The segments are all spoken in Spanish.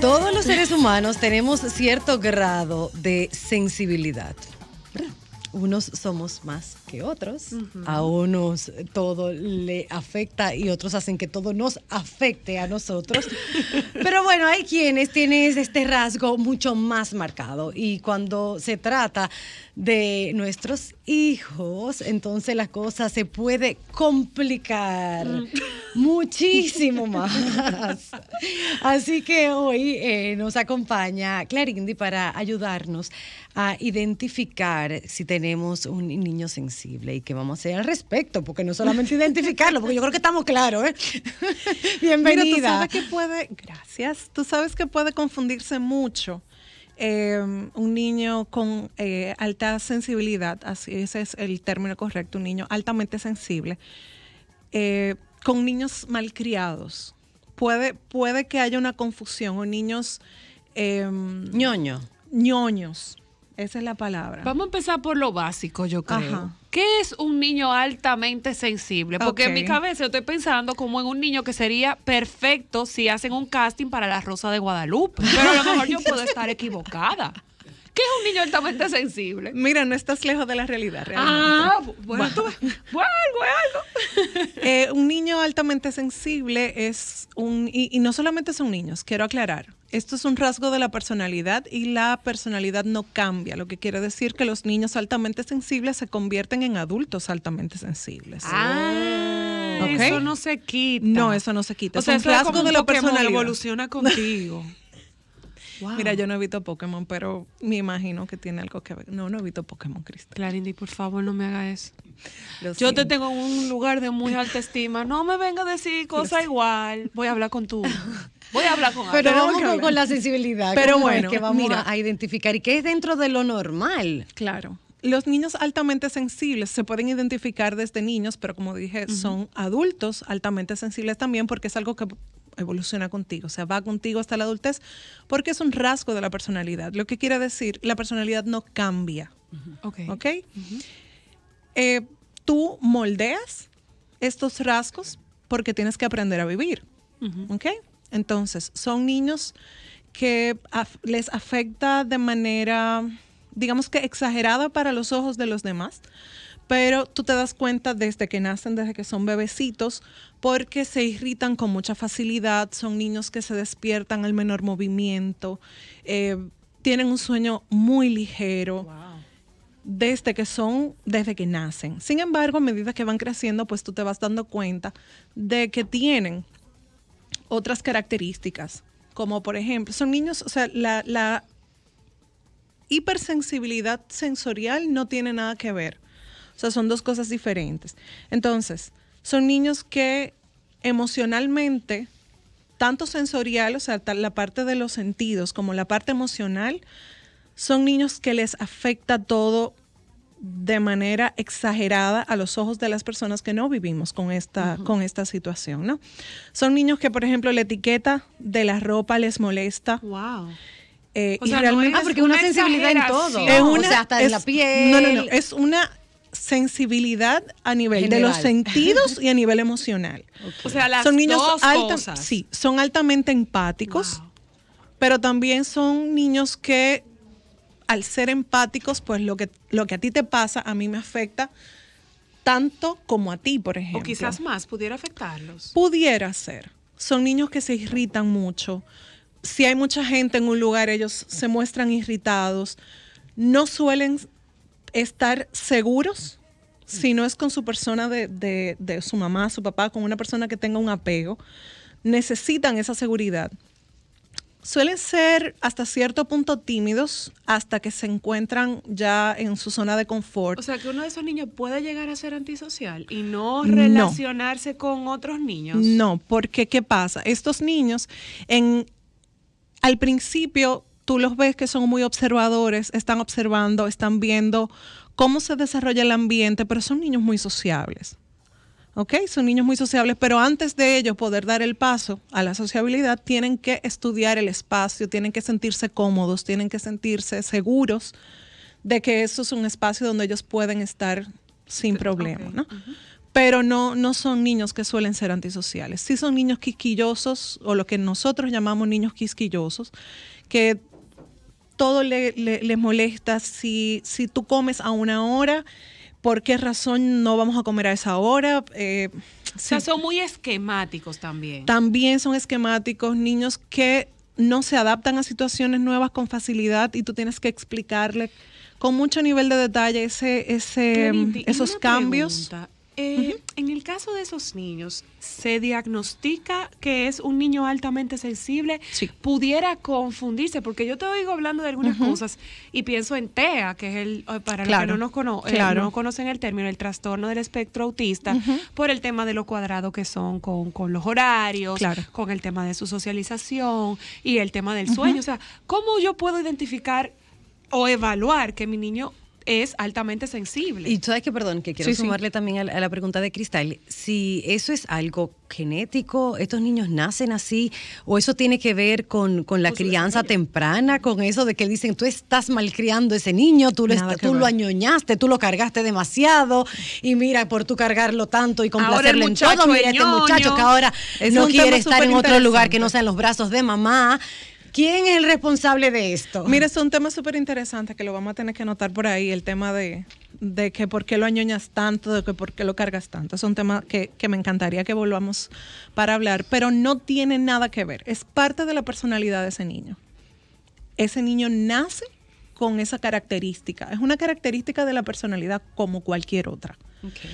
Todos los seres humanos tenemos cierto grado de sensibilidad unos somos más que otros, a unos todo le afecta y otros hacen que todo nos afecte a nosotros. Pero bueno, hay quienes tienen este rasgo mucho más marcado y cuando se trata de nuestros hijos, entonces la cosa se puede complicar mm. muchísimo más. Así que hoy eh, nos acompaña Clarindy para ayudarnos a identificar si tenemos un niño sensible y qué vamos a hacer al respecto, porque no solamente identificarlo, porque yo creo que estamos claros. ¿eh? Bienvenida. tú sabes que puede, gracias, tú sabes que puede confundirse mucho. Em, un niño con eh, alta sensibilidad, así ese es el término correcto, un niño altamente sensible, eh, con niños malcriados. Puede, puede que haya una confusión o niños... Em, Ñoño. Ñoños. Esa es la palabra. Vamos a empezar por lo básico, yo creo. ¿Qué es un niño altamente sensible? Porque en mi cabeza yo estoy pensando como en un niño que sería perfecto si hacen un casting para la Rosa de Guadalupe. Pero a lo mejor yo puedo estar equivocada. ¿Qué es un niño altamente sensible? Mira, no estás lejos de la realidad. Ah, realmente. Ah, bueno, algo, algo. Eh, un niño altamente sensible es un, y, no solamente son niños, quiero aclarar. Esto es un rasgo de la personalidad y la personalidad no cambia, lo que quiere decir que los niños altamente sensibles se convierten en adultos altamente sensibles. Ah, eso no se quita. No, eso no se quita. es un rasgo de la personalidad. evoluciona contigo. Mira, yo no evito Pokémon, pero me imagino que tiene algo que ver. No, no evito visto Pokémon, Cristal. y por favor, no me haga eso. yo te tengo en un lugar de muy alta estima. No me venga a decir cosa igual. Voy a hablar con tú. Voy a hablar con Pero vamos con, la sensibilidad. Pero bueno, es que vamos mira, a identificar y que es dentro de lo normal. Claro los niños altamente sensibles se pueden identificar desde niños, pero como dije, son adultos altamente sensibles también porque es algo que evoluciona contigo, o sea, va contigo hasta la adultez, porque es un rasgo de la personalidad. Lo que quiere decir, la personalidad no cambia. Ok. Eh, tú moldeas estos rasgos porque tienes que aprender a vivir. Ok. Entonces, son niños que les afecta de manera, digamos que exagerada para los ojos de los demás pero tú te das cuenta desde que nacen, desde que son bebecitos, porque se irritan con mucha facilidad, son niños que se despiertan al menor movimiento, eh, tienen un sueño muy ligero. Desde que son, desde que nacen. Sin embargo, a medida que van creciendo, pues tú te vas dando cuenta de que tienen otras características, como por ejemplo, son niños, o sea, la, la hipersensibilidad sensorial no tiene nada que ver o sea, son dos cosas diferentes. Entonces, son niños que emocionalmente, tanto sensorial, o sea, la parte de los sentidos como la parte emocional, son niños que les afecta todo de manera exagerada a los ojos de las personas que no vivimos con esta, con esta situación, ¿no? Son niños que, por ejemplo, la etiqueta de la ropa les molesta. Wow. Eh, ah, porque una, sensibilidad en todo. Es una, o sea, hasta en la piel. No, no, no. Es una sensibilidad a nivel de los sentidos y a nivel emocional. O sea, son niños altos, Sí, son altamente empáticos, pero también son niños que al ser empáticos, pues lo que, lo que a ti te pasa, a mí me afecta tanto como a ti, por ejemplo. O quizás más, pudiera afectarlos. Pudiera ser. Son niños que se irritan mucho. Si hay mucha gente en un lugar, ellos se muestran irritados. No suelen estar seguros, si no es con su persona de, su mamá, su papá, con una persona que tenga un apego, necesitan esa seguridad suelen ser hasta cierto punto tímidos hasta que se encuentran ya en su zona de confort. O sea, que uno de esos niños puede llegar a ser antisocial y no relacionarse con otros niños. No, porque ¿qué pasa? Estos niños en al principio tú los ves que son muy observadores, están observando, están viendo cómo se desarrolla el ambiente, pero son niños muy sociables. ¿ok? Son niños muy sociables, pero antes de ellos poder dar el paso a la sociabilidad, tienen que estudiar el espacio, tienen que sentirse cómodos, tienen que sentirse seguros de que eso es un espacio donde ellos pueden estar sin problema, ¿no? Pero no, no son niños que suelen ser antisociales. Sí son niños quisquillosos, o lo que nosotros llamamos niños quisquillosos, que todo le, les molesta, si, si tú comes a una hora, ¿por qué razón no vamos a comer a esa hora? Eh, o sea, son muy esquemáticos también. También son esquemáticos, niños que no se adaptan a situaciones nuevas con facilidad y tú tienes que explicarle con mucho nivel de detalle ese, ese, esos cambios. Eh, en el caso de esos niños, ¿se diagnostica que es un niño altamente sensible? Sí. ¿Pudiera confundirse? Porque yo te oigo hablando de algunas cosas y pienso en TEA, que es el, eh, para los que no, nos eh, no conocen el término, el trastorno del espectro autista, por el tema de lo cuadrado que son con, los horarios, con el tema de su socialización y el tema del sueño. O sea, ¿cómo yo puedo identificar o evaluar que mi niño es altamente sensible. Y sabes que, perdón, que quiero sumarle también a la, pregunta de Cristal, si eso es algo genético, estos niños nacen así, o eso tiene que ver con, con la pues, crianza eh, temprana, con eso de que dicen, tú estás malcriando ese niño, tú, lo, tú lo añoñaste, tú lo cargaste demasiado, y mira, por tú cargarlo tanto y complacerle en todo, este muchacho que ahora no quiere estar en otro lugar que no sean los brazos de mamá. ¿Quién es el responsable de esto? Mira, es un tema súper interesante que lo vamos a tener que notar por ahí, el tema de, que por qué lo añoñas tanto, de que por qué lo cargas tanto. Es un tema que, me encantaría que volvamos para hablar, pero no tiene nada que ver. Es parte de la personalidad de ese niño. Ese niño nace con esa característica. Es una característica de la personalidad como cualquier otra.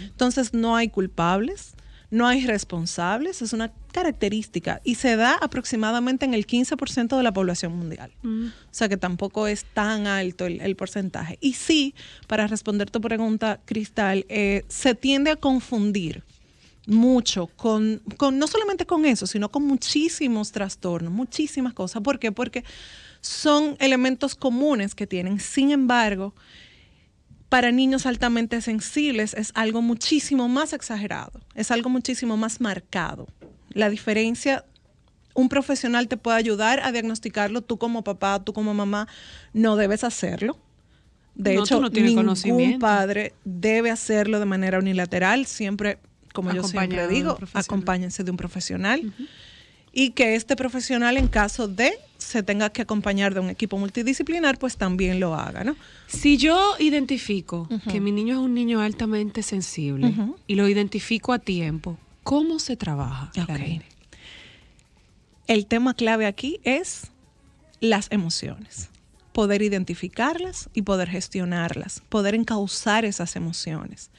Entonces no hay culpables, no hay responsables, es una característica y se da aproximadamente en el 15% de la población mundial. Mm. O sea que tampoco es tan alto el, porcentaje. Y sí, para responder tu pregunta, Cristal, eh, se tiende a confundir mucho con, no solamente con eso, sino con muchísimos trastornos, muchísimas cosas. ¿Por qué? Porque son elementos comunes que tienen. Sin embargo, para niños altamente sensibles es algo muchísimo más exagerado, es algo muchísimo más marcado. La diferencia, un profesional te puede ayudar a diagnosticarlo, tú como papá, tú como mamá, no debes hacerlo. De hecho, no ningún padre debe hacerlo de manera unilateral, siempre, como yo siempre digo, acompáñense de un profesional. Y que este profesional, en caso de se tenga que acompañar de un equipo multidisciplinar, pues también lo haga, ¿no? Si yo identifico que mi niño es un niño altamente sensible y lo identifico a tiempo, ¿cómo se trabaja? El tema clave aquí es las emociones, poder identificarlas y poder gestionarlas, poder encauzar esas emociones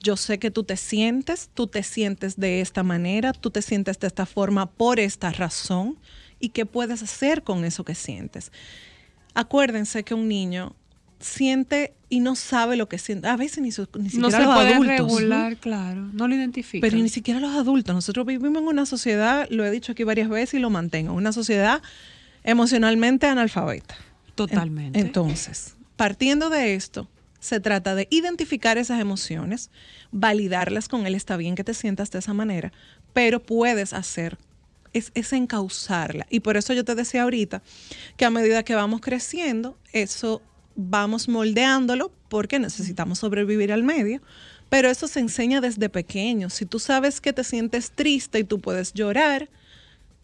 yo sé que tú te sientes, tú te sientes de esta manera, tú te sientes de esta forma por esta razón y qué puedes hacer con eso que sientes. Acuérdense que un niño siente y no sabe lo que siente. A veces ni, ni siquiera no se puede regular, claro. No lo identifica. Pero ni siquiera los adultos. Nosotros vivimos en una sociedad, lo he dicho aquí varias veces y lo mantengo, una sociedad emocionalmente analfabeta. Totalmente. Entonces, partiendo de esto, se trata de identificar esas emociones, validarlas con él. Está bien que te sientas de esa manera, pero puedes hacer es, es encauzarla. Y por eso yo te decía ahorita que a medida que vamos creciendo, eso vamos moldeándolo porque necesitamos sobrevivir al medio. Pero eso se enseña desde pequeño. Si tú sabes que te sientes triste y tú puedes llorar,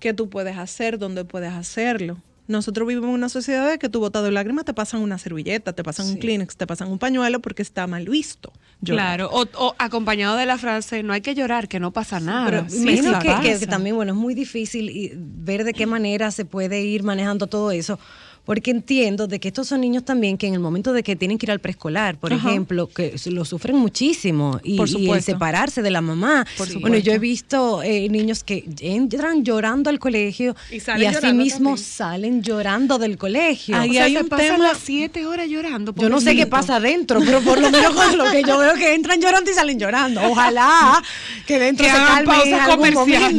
¿qué tú puedes hacer? ¿Dónde puedes hacerlo? Nosotros vivimos en una sociedad de que tu botado de lágrimas te pasan una servilleta, te pasan un Kleenex, te pasan un pañuelo porque está mal visto. Llorar. Claro, o, acompañado de la frase, no hay que llorar, que no pasa nada. que, que, también, bueno, es muy difícil ver de qué manera se puede ir manejando todo eso porque entiendo de que estos son niños también que en el momento de que tienen que ir al preescolar, por ejemplo, que lo sufren muchísimo y, el separarse de la mamá. bueno, yo he visto eh, niños que entran llorando al colegio y, así mismo salen llorando del colegio. Ahí o sea, se pasan las siete horas llorando. Yo no sé qué pasa adentro, pero por lo menos lo que yo veo que entran llorando y salen llorando. Ojalá que dentro se calme algún momento.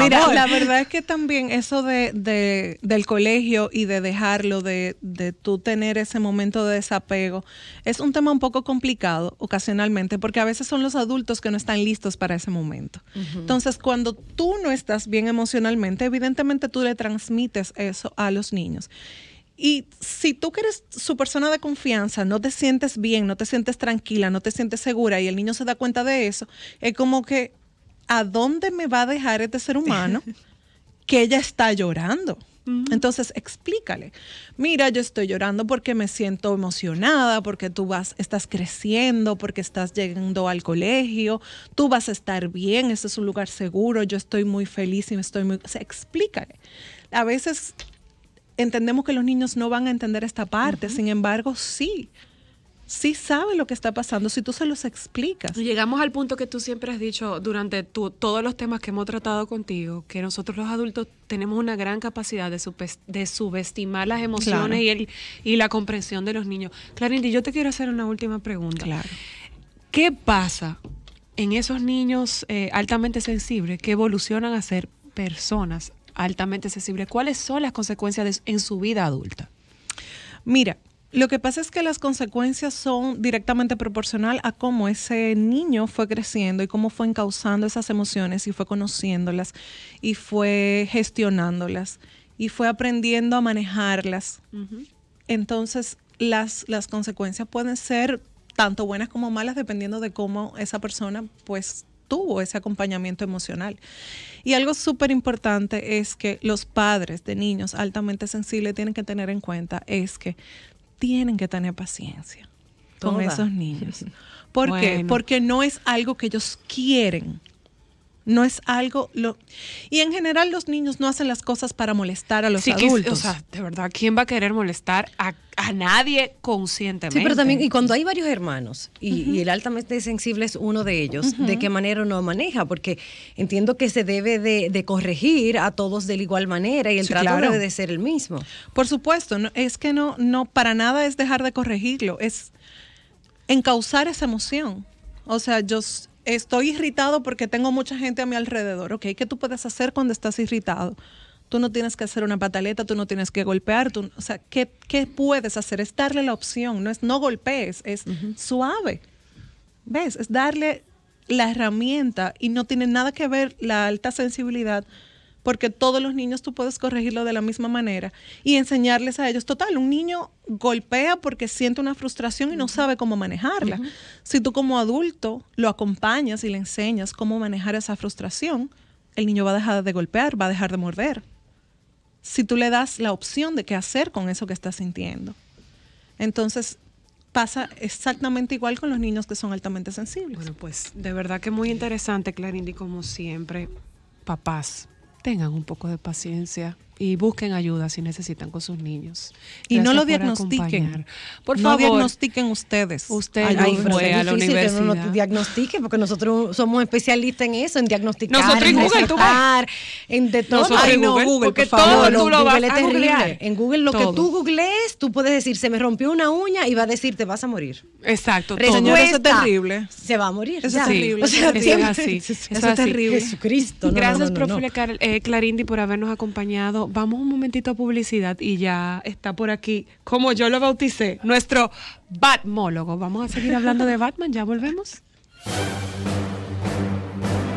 Mira, la verdad es que también eso de del colegio y de dejar lo de, de tú tener ese momento de desapego, es un tema un poco complicado ocasionalmente porque a veces son los adultos que no están listos para ese momento. Entonces, cuando tú no estás bien emocionalmente, evidentemente tú le transmites eso a los niños. Y si tú que eres su persona de confianza, no te sientes bien, no te sientes tranquila, no te sientes segura y el niño se da cuenta de eso, es como que, ¿a dónde me va a dejar este ser humano que ella está llorando? Entonces explícale, mira, yo estoy llorando porque me siento emocionada, porque tú vas, estás creciendo, porque estás llegando al colegio, tú vas a estar bien, este es un lugar seguro, yo estoy muy feliz y me estoy muy... O sea, explícale. A veces entendemos que los niños no van a entender esta parte, sin embargo, sí sí sabe lo que está pasando si tú se los explicas. Llegamos al punto que tú siempre has dicho durante todos los temas que hemos tratado contigo, que nosotros los adultos tenemos una gran capacidad de, subestimar las emociones y, la comprensión de los niños. Clarindy, yo te quiero hacer una última pregunta. Claro. ¿Qué pasa en esos niños eh, altamente sensibles que evolucionan a ser personas altamente sensibles? ¿Cuáles son las consecuencias en su vida adulta? Mira, lo que pasa es que las consecuencias son directamente proporcional a cómo ese niño fue creciendo y cómo fue encauzando esas emociones y fue conociéndolas y fue gestionándolas y fue aprendiendo a manejarlas. Entonces, las, las consecuencias pueden ser tanto buenas como malas dependiendo de cómo esa persona pues tuvo ese acompañamiento emocional. Y algo súper importante es que los padres de niños altamente sensibles tienen que tener en cuenta es que tienen que tener paciencia con esos niños. ¿Por qué? Porque no es algo que ellos quieren. No es algo. Lo... Y en general, los niños no hacen las cosas para molestar a los sí, adultos. o sea, de verdad, ¿quién va a querer molestar a, nadie conscientemente? Sí, pero también, y cuando hay varios hermanos y, el altamente sensible es uno de ellos, ¿de qué manera uno maneja? Porque entiendo que se debe de, corregir a todos de la igual manera y el trato debe de ser el mismo. Por supuesto, no, es que no, no, para nada es dejar de corregirlo, es encauzar esa emoción. O sea, yo estoy irritado porque tengo mucha gente a mi alrededor. Ok, ¿qué tú puedes hacer cuando estás irritado? Tú no tienes que hacer una pataleta, tú no tienes que golpear, tú, o sea, ¿qué, ¿qué, puedes hacer? Es darle la opción, no es no golpees, es suave. ¿Ves? Es darle la herramienta y no tiene nada que ver la alta sensibilidad porque todos los niños tú puedes corregirlo de la misma manera y enseñarles a ellos. Total, un niño golpea porque siente una frustración y no sabe cómo manejarla. Si tú como adulto lo acompañas y le enseñas cómo manejar esa frustración, el niño va a dejar de golpear, va a dejar de morder. Si tú le das la opción de qué hacer con eso que está sintiendo. Entonces, pasa exactamente igual con los niños que son altamente sensibles. Bueno, pues de verdad que muy interesante, Clarindy, como siempre, papás, tengan un poco de paciencia y busquen ayuda si necesitan con sus niños. Y no lo diagnostiquen. Por, favor. No diagnostiquen ustedes. Usted Ay, fue a la universidad. Que no lo diagnostique porque nosotros somos especialistas en eso, en diagnosticar, nosotros en Google, en todo. porque todo tú lo vas en Google lo que tú googlees, tú puedes decir, se me rompió una uña y va a decir, te vas a morir. Exacto. Todo. eso es terrible. Se va a morir. Eso es terrible. eso es así. Eso, es terrible. Jesucristo. Gracias, profe eh, Clarindi, por habernos acompañado vamos un momentito a publicidad y ya está por aquí, como yo lo bauticé, nuestro Batmólogo. Vamos a seguir hablando de Batman, ya volvemos.